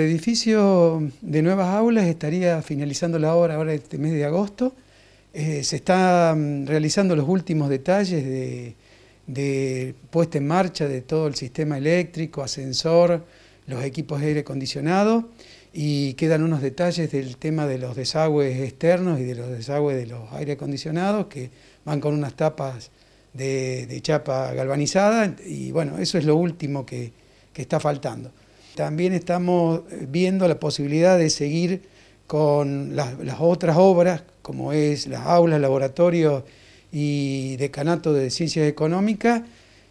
El edificio de nuevas aulas estaría finalizando la obra ahora este mes de agosto. Eh, se están mm, realizando los últimos detalles de, puesta en marcha de todo el sistema eléctrico, ascensor, los equipos de aire acondicionado y quedan unos detalles del tema de los desagües externos y de los desagües de los aire acondicionados que van con unas tapas de, chapa galvanizada y bueno, eso es lo último que está faltando. También estamos viendo la posibilidad de seguir con las, otras obras, como es las aulas, laboratorios y decanato de ciencias económicas,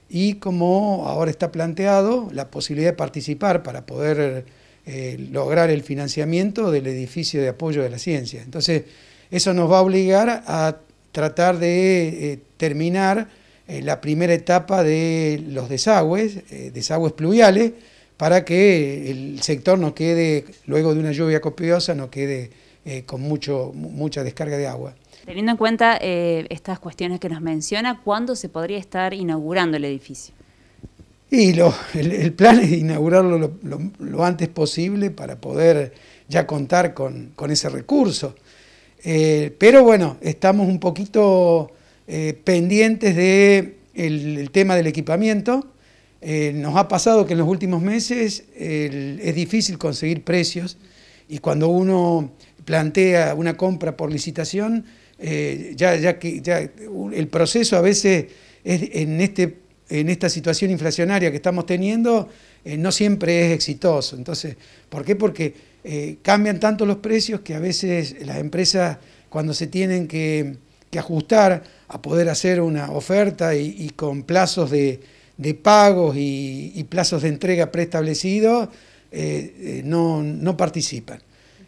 y como ahora está planteado, la posibilidad de participar para poder eh, lograr el financiamiento del edificio de apoyo de la ciencia. Entonces, eso nos va a obligar a tratar de eh, terminar eh, la primera etapa de los desagües, desagües pluviales, para que el sector no quede, luego de una lluvia copiosa, no quede eh, con mucho, mucha descarga de agua. Teniendo en cuenta eh, estas cuestiones que nos menciona, ¿cuándo se podría estar inaugurando el edificio? Y el, plan es inaugurarlo lo, antes posible para poder ya contar con, ese recurso. Eh, pero bueno, estamos un poquito pendientes del de tema del equipamiento eh, nos ha pasado que en los últimos meses es difícil conseguir precios y cuando uno plantea una compra por licitación, eh, ya, ya, que, el proceso a veces es, en, este, en esta situación inflacionaria que estamos teniendo eh, no siempre es exitoso. Entonces, ¿por qué? Porque cambian tanto los precios que a veces las empresas cuando se tienen que, ajustar a poder hacer una oferta y con plazos de de pagos y, plazos de entrega preestablecidos eh, eh, no, participan.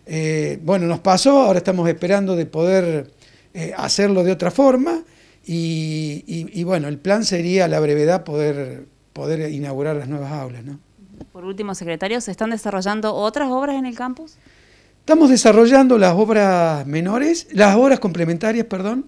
Eh, bueno, nos pasó, ahora estamos esperando de poder hacerlo de otra forma y, bueno, el plan sería a la brevedad poder, poder inaugurar las nuevas aulas. Por último, secretario, ¿se están desarrollando otras obras en el campus? Estamos desarrollando las obras menores, las obras complementarias, perdón,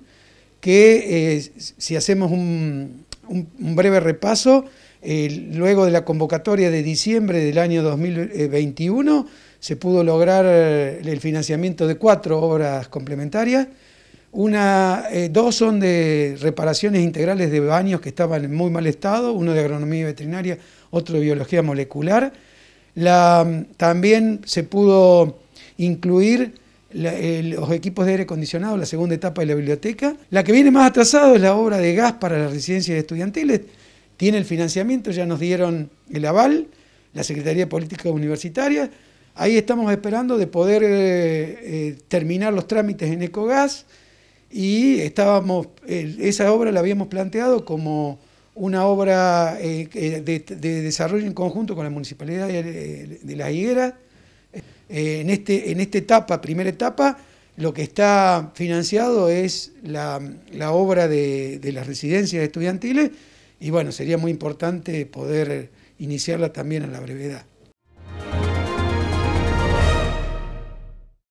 que si hacemos un, un, breve repaso. Eh, luego de la convocatoria de diciembre del año 2021 se pudo lograr eh, el financiamiento de cuatro obras complementarias. Una, eh, dos son de reparaciones integrales de baños que estaban en muy mal estado, uno de agronomía veterinaria, otro de biología molecular. La, mm, también se pudo incluir los equipos de aire acondicionado, la segunda etapa de la biblioteca. La que viene más atrasado es la obra de gas para las residencias estudiantiles. Tiene el financiamiento, ya nos dieron el aval, la Secretaría de Política Universitaria. Ahí estamos esperando de poder eh, eh, terminar los trámites en Ecogas y estábamos, esa obra la habíamos planteado como una obra eh, de, desarrollo en conjunto con la Municipalidad de, de Las Higueras eh, en, este, en esta etapa, primera etapa, lo que está financiado es la, obra de, de, las residencias estudiantiles y bueno, sería muy importante poder iniciarla también a la brevedad.